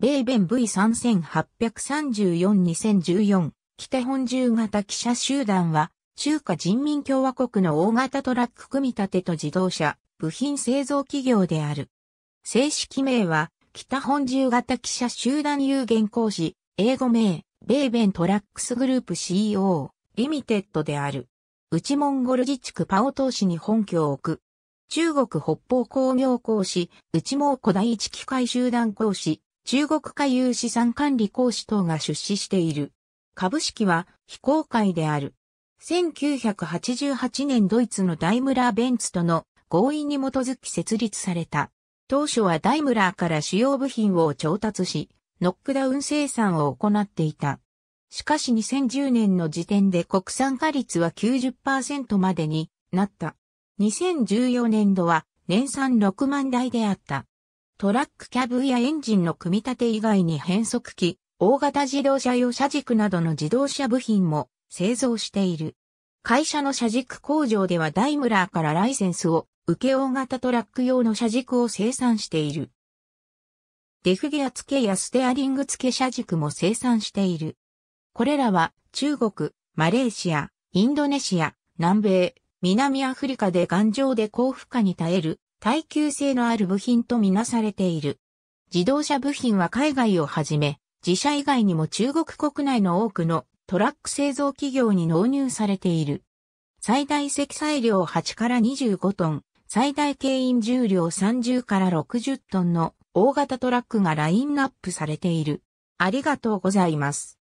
米弁 V3834-2014 北本重型記者集団は中華人民共和国の大型トラック組み立てと自動車部品製造企業である。正式名は北本重型記者集団有限公司英語名米弁トラックスグループ CEO リミテッドである。内モンゴル自治区パオ島市に本拠を置く。中国北方工業公司、内蒙古第一機械集団公司、中国下有資産管理公司等が出資している。株式は非公開である。1988年ドイツのダイムラー・ベンツとの合意に基づき設立された。当初はダイムラーから主要部品を調達し、ノックダウン生産を行っていた。しかし2010年の時点で国産化率は90%までになった。2014年度は年産6万台であった。トラックキャブやエンジンの組み立て以外に変速機、大型自動車用車軸などの自動車部品も製造している。会社の車軸工場ではダイムラーからライセンスを受け大型トラック用の車軸を生産している。デフギア付けやステアリング付け車軸も生産している。これらは中国、マレーシア、インドネシア、南米、南アフリカで頑丈で高負荷に耐える耐久性のある部品とみなされている。自動車部品は海外をはじめ、自社以外にも中国国内の多くのトラック製造企業に納入されている。最大積載量8から25トン、最大軽員重量30から60トンの大型トラックがラインナップされている。ありがとうございます。